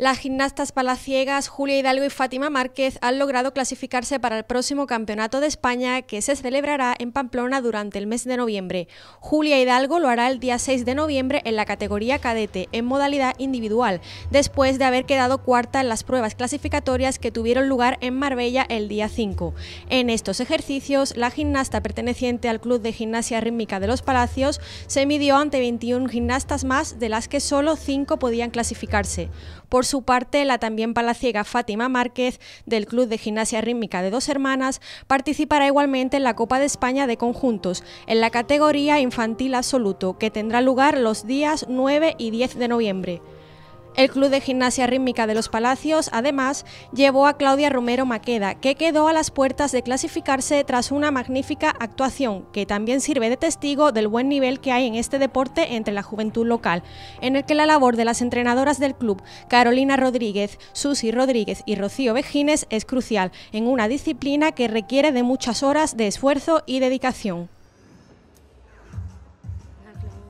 Las gimnastas palaciegas Julia Hidalgo y Fátima Márquez han logrado clasificarse para el próximo Campeonato de España que se celebrará en Pamplona durante el mes de noviembre. Julia Hidalgo lo hará el día 6 de noviembre en la categoría cadete en modalidad individual, después de haber quedado cuarta en las pruebas clasificatorias que tuvieron lugar en Marbella el día 5. En estos ejercicios, la gimnasta perteneciente al Club de Gimnasia Rítmica de los Palacios se midió ante 21 gimnastas más de las que solo 5 podían clasificarse. Por su parte, la también palaciega Fátima Márquez, del Club de Gimnasia Rítmica de Dos Hermanas, participará igualmente en la Copa de España de Conjuntos, en la categoría infantil absoluto, que tendrá lugar los días 9 y 10 de noviembre. El Club de Gimnasia Rítmica de los Palacios, además, llevó a Claudia Romero Maqueda, que quedó a las puertas de clasificarse tras una magnífica actuación, que también sirve de testigo del buen nivel que hay en este deporte entre la juventud local, en el que la labor de las entrenadoras del club, Carolina Rodríguez, Susi Rodríguez y Rocío Vejines, es crucial en una disciplina que requiere de muchas horas de esfuerzo y dedicación.